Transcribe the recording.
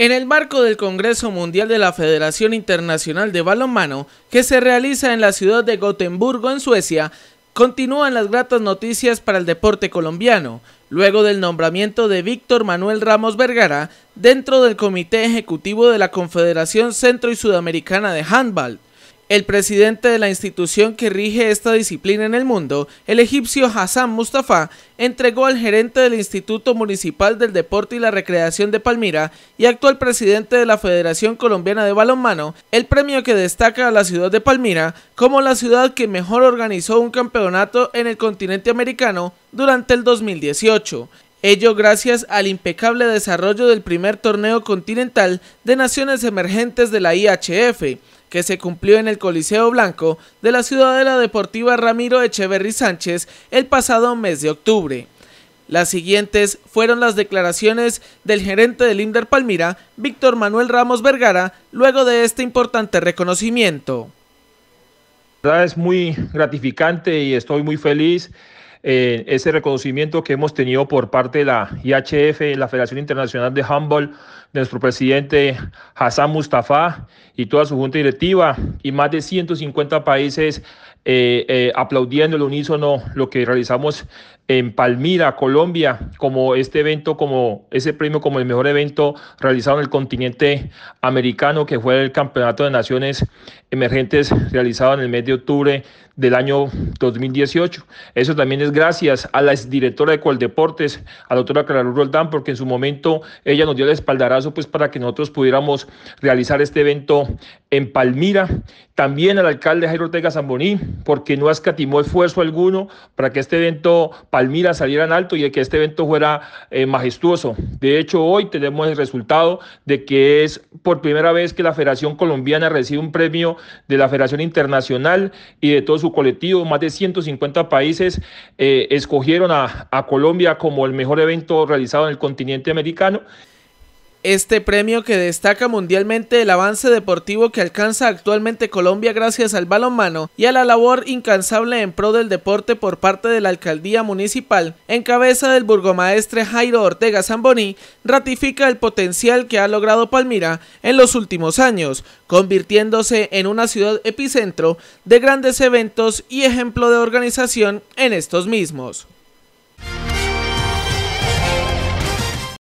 En el marco del Congreso Mundial de la Federación Internacional de Balonmano, que se realiza en la ciudad de Gotemburgo, en Suecia, continúan las gratas noticias para el deporte colombiano, luego del nombramiento de Víctor Manuel Ramos Vergara dentro del Comité Ejecutivo de la Confederación Centro y Sudamericana de Handball. El presidente de la institución que rige esta disciplina en el mundo, el egipcio Hassan Mustafa, entregó al gerente del Instituto Municipal del Deporte y la Recreación de Palmira y actual presidente de la Federación Colombiana de Balonmano el premio que destaca a la ciudad de Palmira como la ciudad que mejor organizó un campeonato en el continente americano durante el 2018. Ello gracias al impecable desarrollo del primer torneo continental de naciones emergentes de la IHF, que se cumplió en el Coliseo Blanco de la Ciudadela Deportiva Ramiro Echeverry Sánchez el pasado mes de octubre. Las siguientes fueron las declaraciones del gerente del Inder Palmira, Víctor Manuel Ramos Vergara, luego de este importante reconocimiento. Es muy gratificante y estoy muy feliz eh, ese reconocimiento que hemos tenido por parte de la IHF, la Federación Internacional de Handball, de nuestro presidente Hassan Mustafa y toda su junta directiva y más de 150 países eh, eh, aplaudiendo el unísono lo que realizamos en Palmira, Colombia, como este evento, como ese premio, como el mejor evento realizado en el continente americano, que fue el Campeonato de Naciones Emergentes realizado en el mes de octubre del año 2018. Eso también es gracias a la directora de Coldeportes, a la doctora Clara Roldán, porque en su momento ella nos dio el espaldarazo pues, para que nosotros pudiéramos realizar este evento en Palmira. También al alcalde Jairo Ortega Zamboní, porque no escatimó esfuerzo alguno para que este evento Palmira saliera en alto y que este evento fuera eh, majestuoso. De hecho, hoy tenemos el resultado de que es por primera vez que la Federación Colombiana recibe un premio de la Federación Internacional y de todo su colectivo. Más de 150 países eh, escogieron a, a Colombia como el mejor evento realizado en el continente americano. Este premio que destaca mundialmente el avance deportivo que alcanza actualmente Colombia gracias al balonmano y a la labor incansable en pro del deporte por parte de la alcaldía municipal, en cabeza del burgomaestre Jairo Ortega Zamboni ratifica el potencial que ha logrado Palmira en los últimos años, convirtiéndose en una ciudad epicentro de grandes eventos y ejemplo de organización en estos mismos.